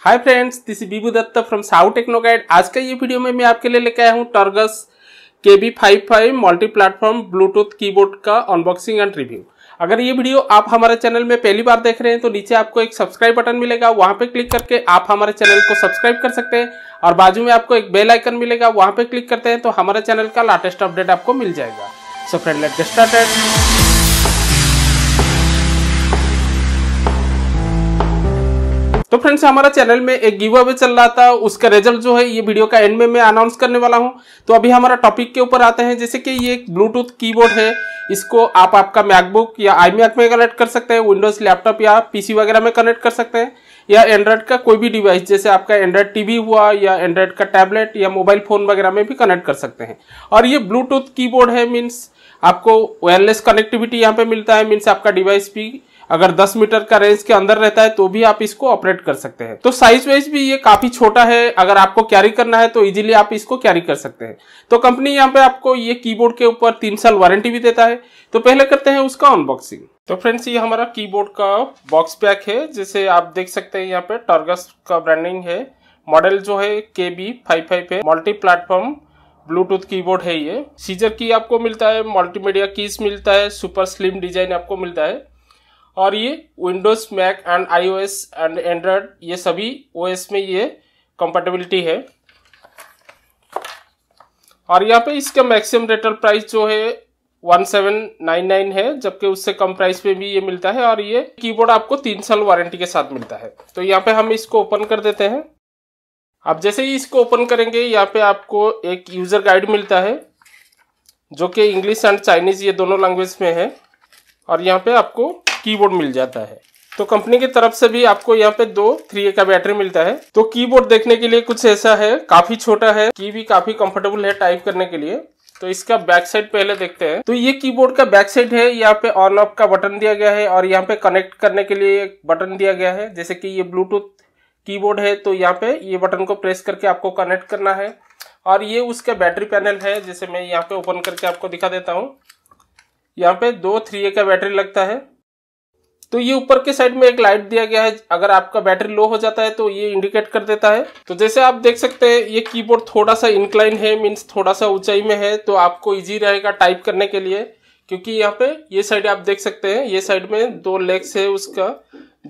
hi friends this Bibu Dutt from South Techno Guide आज का ये वीडियो में मैं आपके लिए लेके आया हूँ टर्गस के B five five multi platform Bluetooth keyboard का अनबॉक्सिंग एंड रिव्यू अगर ये वीडियो आप हमारे चैनल में पहली बार देख रहे हैं तो नीचे आपको एक सब्सक्राइब बटन मिलेगा वहां पे क्लिक करके आप हमारे चैनल को सब्सक्राइब कर सकते हैं और बाजू में आपको एक बेल आइकन मिलेगा वहां पे क्लिक करते हैं तो हमारे चैनल का लाटेस्ट अपडेट आपको मिल जाएगा सो फ्रेंड लेट स्टार्टेड तो फ्रेंड्स हमारा चैनल में एक गिव अवे चल रहा था उसका रिजल्ट जो है ये वीडियो का एंड में मैं अनाउंस करने वाला हूँ तो अभी हमारा टॉपिक के ऊपर आते हैं जैसे कि ये एक ब्लूटूथ कीबोर्ड है इसको आप आपका मैकबुक या आई मैक में कनेक्ट कर सकते हैं विंडोज लैपटॉप या पीसी वगैरह में कनेक्ट कर सकते हैं या एंड्रॉयड का कोई भी डिवाइस जैसे आपका एंड्रॉयड टीवी हुआ या एंड्रॉयड का टैबलेट या मोबाइल फोन वगैरह में भी कनेक्ट कर सकते हैं और ये ब्लूटूथ कीबोर्ड है मीन्स आपको वायरलेस कनेक्टिविटी यहाँ पे मिलता है मीन्स आपका डिवाइस भी अगर 10 मीटर का रेंज के अंदर रहता है तो भी आप इसको ऑपरेट कर सकते हैं तो साइज वाइज भी ये काफी छोटा है अगर आपको कैरी करना है तो इजीली आप इसको कैरी कर सकते हैं तो कंपनी यहाँ पे आपको ये कीबोर्ड के ऊपर तीन साल वारंटी भी देता है तो पहले करते हैं उसका अनबॉक्सिंग तो फ्रेंड्स ये हमारा कीबोर्ड का बॉक्स पैक है जिसे आप देख सकते हैं यहाँ पे टर्गस का ब्रांडिंग है मॉडल जो है के बी फाइव फाइव है मल्टी प्लेटफॉर्म ब्लूटूथ कीबोर्ड है ये सीजर की आपको मिलता है मल्टीमीडिया कीज मिलता है सुपर स्लिम डिजाइन आपको मिलता है और ये Windows Mac and iOS and Android ये सभी ओएस में ये कंपेटेबिलिटी है और यहाँ पे इसका मैक्सिमम रेटल प्राइस जो है 1799 है जबकि उससे कम प्राइस पे भी ये मिलता है और ये कीबोर्ड आपको तीन साल वारंटी के साथ मिलता है तो यहाँ पे हम इसको ओपन कर देते हैं आप जैसे ही इसको ओपन करेंगे यहाँ पे आपको एक यूज़र गाइड मिलता है जो कि इंग्लिश एंड चाइनीज़ ये दोनों लैंग्वेज में है और यहाँ पे आपको कीबोर्ड मिल जाता है तो कंपनी की तरफ से भी आपको यहाँ पे दो थ्री ए का बैटरी मिलता है तो कीबोर्ड देखने के लिए कुछ ऐसा है काफी छोटा है की भी काफी कंफर्टेबल है टाइप करने के लिए तो इसका बैक साइड पहले देखते हैं तो ये कीबोर्ड का बैक साइड है यहाँ पे ऑन ऑफ का बटन दिया गया है और यहाँ पे कनेक्ट करने के लिए एक बटन दिया गया है जैसे कि ये ब्लूटूथ कीबोर्ड है तो यहाँ पे ये बटन को प्रेस करके आपको कनेक्ट करना है और ये उसका बैटरी पैनल है जैसे मैं यहाँ पे ओपन करके आपको दिखा देता हूँ यहाँ पे दो थ्री का बैटरी लगता है तो ये ऊपर के साइड में एक लाइट दिया गया है अगर आपका बैटरी लो हो जाता है तो ये इंडिकेट कर देता है तो जैसे आप देख सकते हैं ये कीबोर्ड थोड़ा सा इंक्लाइन है मीन्स थोड़ा सा ऊंचाई में है तो आपको इजी रहेगा टाइप करने के लिए क्योंकि यहाँ पे ये साइड आप देख सकते हैं ये साइड में दो लेग्स है उसका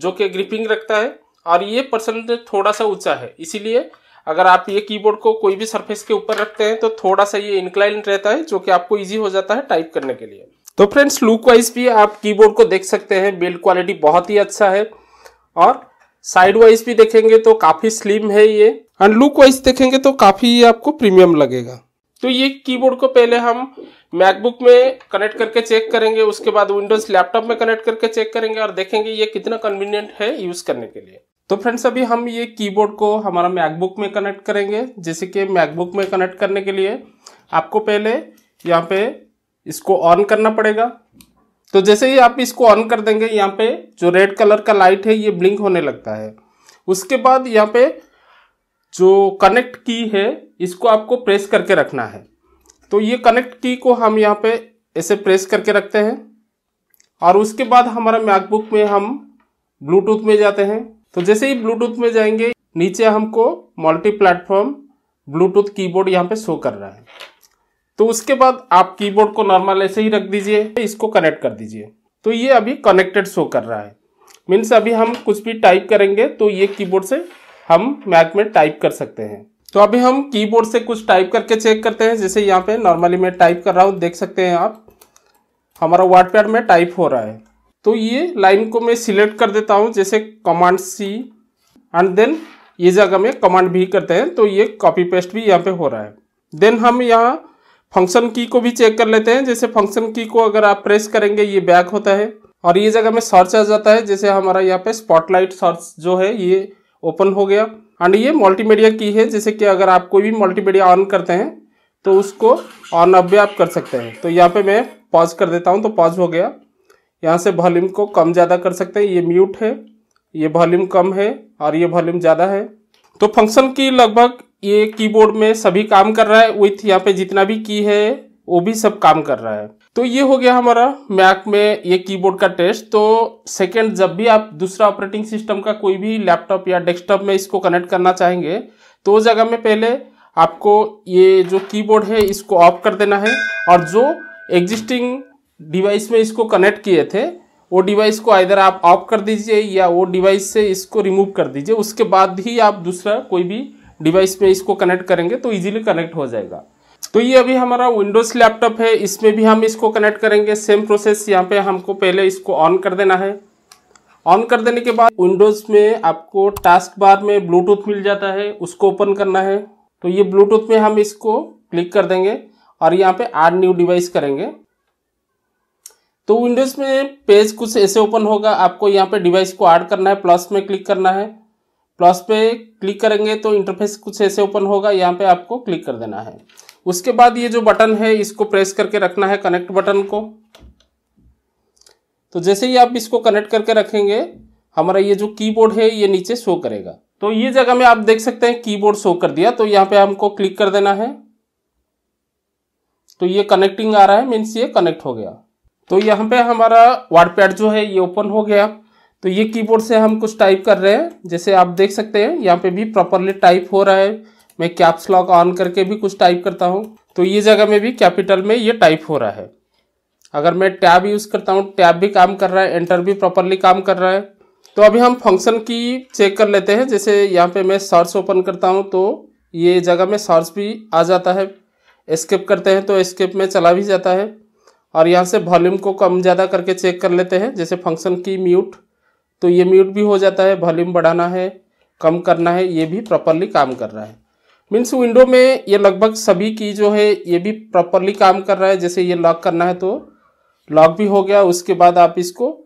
जो कि ग्रिपिंग रखता है और ये पर्सन थोड़ा सा ऊंचा है इसीलिए अगर आप ये कीबोर्ड को कोई भी सरफेस के ऊपर रखते हैं तो थोड़ा सा ये इंक्लाइन रहता है जो कि आपको इजी हो जाता है टाइप करने के लिए तो फ्रेंड्स लुक वाइज भी आप कीबोर्ड को देख सकते हैं बिल्ड क्वालिटी बहुत ही अच्छा है और साइड वाइज भी देखेंगे तो काफी स्लिम है ये एंड लुक वाइज देखेंगे तो काफी आपको प्रीमियम लगेगा तो ये कीबोर्ड को पहले हम मैकबुक में कनेक्ट करके चेक करेंगे उसके बाद विंडोज लैपटॉप में कनेक्ट करके चेक करेंगे और देखेंगे ये कितना कन्वीनियंट है यूज करने के लिए तो फ्रेंड्स अभी हम ये कीबोर्ड को हमारा मैकबुक में कनेक्ट करेंगे जैसे कि मैकबुक में कनेक्ट करने के लिए आपको पहले यहाँ पे इसको ऑन करना पड़ेगा तो जैसे ही आप इसको ऑन कर देंगे यहाँ पे जो रेड कलर का लाइट है ये ब्लिंक होने लगता है उसके बाद यहाँ पे जो कनेक्ट की है इसको आपको प्रेस करके रखना है तो ये कनेक्ट की को हम यहाँ पे ऐसे प्रेस करके रखते हैं और उसके बाद हमारा मैकबुक में हम ब्लूटूथ में जाते हैं तो जैसे ही ब्लूटूथ में जाएंगे नीचे हमको मल्टी प्लेटफॉर्म ब्लूटूथ कीबोर्ड यहाँ पे शो कर रहा है तो उसके बाद आप कीबोर्ड को नॉर्मल ऐसे ही रख दीजिए इसको कनेक्ट कर दीजिए तो ये अभी कनेक्टेड शो कर रहा है मीन्स अभी हम कुछ भी टाइप करेंगे तो ये कीबोर्ड से हम मैक में टाइप कर सकते हैं तो अभी हम कीबोर्ड से कुछ टाइप करके चेक करते हैं जैसे यहाँ पे नॉर्मली मैं टाइप कर रहा हूँ देख सकते हैं आप हमारा वाटपैड में टाइप हो रहा है तो ये लाइन को मैं सिलेक्ट कर देता हूँ जैसे कमांड सी एंड देन ये जगह में कमांड भी करते हैं तो ये कॉपी पेस्ट भी यहाँ पे हो रहा है देन हम यहाँ फंक्शन की को भी चेक कर लेते हैं जैसे फंक्शन की को अगर आप प्रेस करेंगे ये बैक होता है और ये जगह में सर्च आ जाता है जैसे हमारा यहाँ पे स्पॉटलाइट सर्च जो है ये ओपन हो गया एंड ये मल्टीमीडिया की है जैसे कि अगर आप कोई भी मल्टीमीडिया ऑन करते हैं तो उसको ऑन अब भी आप कर सकते हैं तो यहाँ पे मैं पॉज कर देता हूँ तो पॉज हो गया यहाँ से वॉल्यूम को कम ज़्यादा कर सकते हैं ये म्यूट है ये वॉल्यूम कम है और ये वॉल्यूम ज़्यादा है तो फंक्शन की लगभग ये कीबोर्ड में सभी काम कर रहा है विथ यहाँ पे जितना भी की है वो भी सब काम कर रहा है तो ये हो गया हमारा मैक में ये कीबोर्ड का टेस्ट तो सेकंड जब भी आप दूसरा ऑपरेटिंग सिस्टम का कोई भी लैपटॉप या डेस्कटॉप में इसको कनेक्ट करना चाहेंगे तो जगह में पहले आपको ये जो कीबोर्ड है इसको ऑफ कर देना है और जो एग्जिस्टिंग डिवाइस में इसको कनेक्ट किए थे वो डिवाइस को आइधर आप ऑफ कर दीजिए या वो डिवाइस से इसको रिमूव कर दीजिए उसके बाद ही आप दूसरा कोई भी डिवाइस में इसको कनेक्ट करेंगे तो इजीली कनेक्ट हो जाएगा तो ये अभी हमारा विंडोज लैपटॉप है इसमें भी हम इसको कनेक्ट करेंगे सेम प्रोसेस यहाँ पे हमको पहले इसको ऑन कर देना है ऑन कर देने के बाद विंडोज में आपको टास्क बार में ब्लूटूथ मिल जाता है उसको ओपन करना है तो ये ब्लूटूथ में हम इसको क्लिक कर देंगे और यहाँ पे आर न्यू डिवाइस करेंगे तो विंडोज में पेज कुछ ऐसे ओपन होगा आपको यहाँ पे डिवाइस को ऐड करना है प्लस में क्लिक करना है प्लस पे क्लिक करेंगे तो इंटरफेस कुछ ऐसे ओपन होगा यहाँ पे आपको क्लिक कर देना है उसके बाद ये जो बटन है इसको प्रेस करके रखना है कनेक्ट बटन को तो जैसे ही आप इसको कनेक्ट करके रखेंगे हमारा ये जो कीबोर्ड है ये नीचे शो करेगा तो ये जगह में आप देख सकते हैं कीबोर्ड शो कर दिया तो यहाँ पे हमको क्लिक कर देना है तो ये कनेक्टिंग आ रहा है मीन्स ये कनेक्ट हो गया तो यहाँ पे हमारा वार्डपैड जो है ये ओपन हो गया तो ये कीबोर्ड से हम कुछ टाइप कर रहे हैं जैसे आप देख सकते हैं यहाँ पे भी प्रॉपरली टाइप हो रहा है मैं कैप्स लॉक ऑन करके भी कुछ टाइप करता हूँ तो ये जगह में भी कैपिटल में ये टाइप हो रहा है अगर मैं टैब यूज़ करता हूँ टैब भी काम कर रहा है एंटर भी प्रॉपरली काम कर रहा है तो अभी हम फंक्शन की चेक कर लेते हैं जैसे यहाँ पे मैं सर्च ओपन करता हूँ तो ये जगह में सर्च भी आ जाता है स्केप करते हैं तो स्किप में चला भी जाता है और यहाँ से वॉल्यूम को कम ज़्यादा करके चेक कर लेते हैं जैसे फंक्शन की म्यूट तो ये म्यूट भी हो जाता है वॉल्यूम बढ़ाना है कम करना है ये भी प्रॉपरली काम कर रहा है मीन्स विंडो में ये लगभग सभी की जो है ये भी प्रॉपरली काम कर रहा है जैसे ये लॉक करना है तो लॉक भी हो गया उसके बाद आप इसको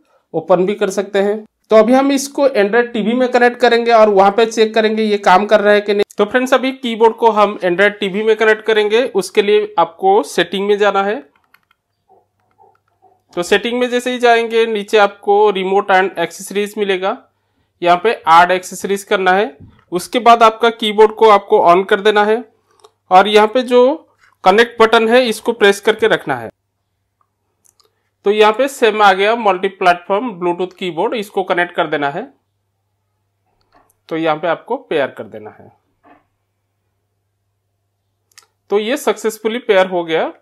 ओपन भी कर सकते हैं तो अभी हम इसको एंड्रॉयड टीवी में कनेक्ट करेंगे और वहां पे चेक करेंगे ये काम कर रहा है कि नहीं तो फ्रेंड्स अभी कीबोर्ड को हम एंड्रॉयड टीवी में कनेक्ट करेंगे उसके लिए आपको सेटिंग में जाना है तो सेटिंग में जैसे ही जाएंगे नीचे आपको रिमोट एंड एक्सेसरीज मिलेगा यहाँ पे ऐड एक्सेसरीज करना है उसके बाद आपका कीबोर्ड को आपको ऑन कर देना है और यहाँ पे जो कनेक्ट बटन है इसको प्रेस करके रखना है तो यहाँ पे सेम आ गया मल्टी प्लेटफॉर्म ब्लूटूथ कीबोर्ड इसको कनेक्ट कर देना है तो यहाँ पे आपको पेयर कर देना है तो ये सक्सेसफुली पेयर हो गया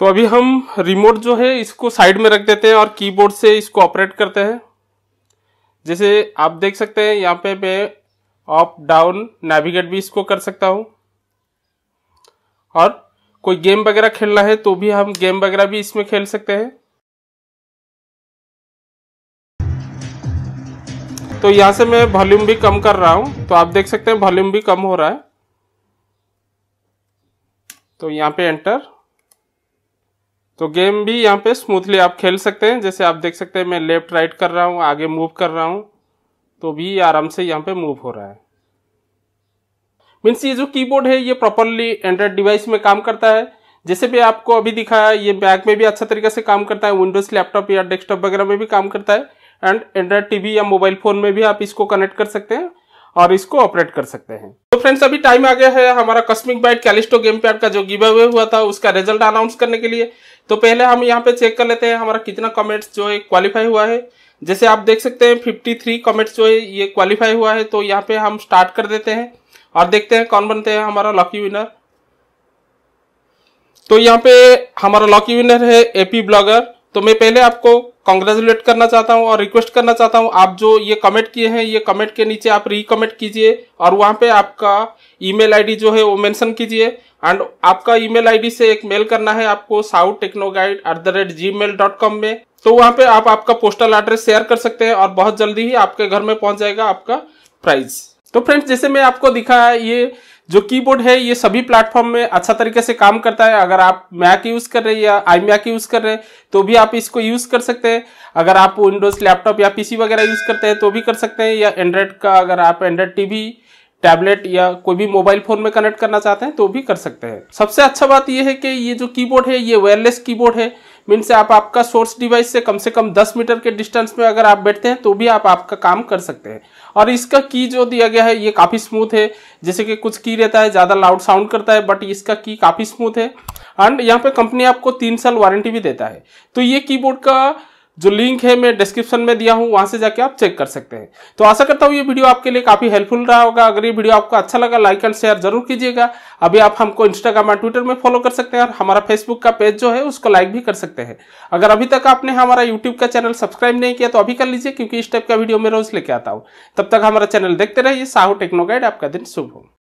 तो अभी हम रिमोट जो है इसको साइड में रख देते हैं और कीबोर्ड से इसको ऑपरेट करते हैं जैसे आप देख सकते हैं यहाँ पे मैं अप डाउन नेविगेट भी इसको कर सकता हूँ और कोई गेम वगैरह खेलना है तो भी हम गेम वगैरह भी इसमें खेल सकते हैं तो यहाँ से मैं वॉल्यूम भी कम कर रहा हूँ तो आप देख सकते हैं वॉल्यूम भी कम हो रहा है तो यहाँ पे एंटर तो गेम भी यहाँ पे स्मूथली आप खेल सकते हैं जैसे आप देख सकते हैं मैं लेफ्ट राइट कर रहा हूँ आगे मूव कर रहा हूँ तो भी आराम से यहाँ पे मूव हो रहा है मीन्स ये जो कीबोर्ड है ये प्रॉपरली एंड्रॉयड डिवाइस में काम करता है जैसे भी आपको अभी दिखाया ये बैग में भी अच्छा तरीके से काम करता है विंडोज लैपटॉप या डेस्कटॉप वगैरह में भी काम करता है एंड एंड्रॉयड टीवी या मोबाइल फोन में भी आप इसको कनेक्ट कर सकते हैं और इसको ऑपरेट कर सकते हैं तो फ्रेंड्स अभी टाइम आ गया है हमारा Cosmic Byte Callisto game pad का जो गिव अवे हुआ था उसका रिजल्ट अनाउंस करने के लिए तो पहले हम यहाँ पे चेक कर लेते हैं हमारा कितना कमेंट्स जो है क्वालिफाई हुआ है जैसे आप देख सकते हैं थ्री कमेंट्स जो है ये क्वालिफाई हुआ है तो यहाँ पे हम स्टार्ट कर देते हैं और देखते हैं कौन बनते हैं हमारा लॉकी विनर तो यहाँ पे हमारा लॉकी विनर है एपी ब्लॉगर तो मैं पहले आपको कॉन्ग्रेचुलेट करना चाहता हूँ और रिक्वेस्ट करना चाहता हूँ आप जो ये कमेंट किए हैं ये कमेंट के नीचे आप रिकमेंट कीजिए और वहाँ पे आपका ईमेल आईडी जो है वो मेंशन कीजिए एंड आपका ईमेल आईडी से एक मेल करना है आपको South Techno Guide at the rate G mail dot com में तो वहाँ पे आप आपका पोस्टल एड्रेस शेयर कर सकते हैं और बहुत जल्दी ही आपके घर में पहुंच जाएगा आपका प्राइज तो फ्रेंड्स जैसे मैं आपको दिखा है ये जो कीबोर्ड है ये सभी प्लेटफॉर्म में अच्छा तरीके से काम करता है अगर आप मैक यूज़ कर रहे हैं या आई मैक यूज़ कर रहे हैं तो भी आप इसको यूज़ कर सकते हैं अगर आप विंडोज़ लैपटॉप या पीसी वगैरह यूज़ करते हैं तो भी कर सकते हैं या एंड्रॉयड का अगर आप एंड्रॉयड टीवी टैबलेट या कोई भी मोबाइल फोन में कनेक्ट करना चाहते हैं तो भी कर सकते हैं सबसे अच्छा बात यह है कि ये जो कीबोर्ड है ये वायरलेस कीबोर्ड है मीन्स आप आपका सोर्स डिवाइस से कम से कम 10 मीटर के डिस्टेंस में अगर आप बैठते हैं तो भी आप आपका काम कर सकते हैं और इसका की जो दिया गया है ये काफ़ी स्मूथ है जैसे कि कुछ की रहता है ज़्यादा लाउड साउंड करता है बट इसका की काफ़ी स्मूथ है एंड यहाँ पे कंपनी आपको तीन साल वारंटी भी देता है तो ये कीबोर्ड का जो लिंक है मैं डिस्क्रिप्शन में दिया हूँ वहां से जाके आप चेक कर सकते हैं तो आशा करता हूँ ये वीडियो आपके लिए काफ़ी हेल्पफुल रहा होगा अगर ये वीडियो आपको अच्छा लगा लाइक एंड शेयर जरूर कीजिएगा अभी आप हमको इंस्टाग्राम और ट्विटर में फॉलो कर सकते हैं और हमारा फेसबुक का पेज जो है उसको लाइक भी कर सकते हैं अगर अभी तक आपने हमारा यूट्यूब का चैनल सब्सक्राइब नहीं किया तो अभी कर लीजिए क्योंकि इस टाइप का वीडियो मैं रोज लेके आता हूँ तब तक हमारा चैनल देखते रहिए साहू टेक्नो गाइड आपका दिन शुभ हो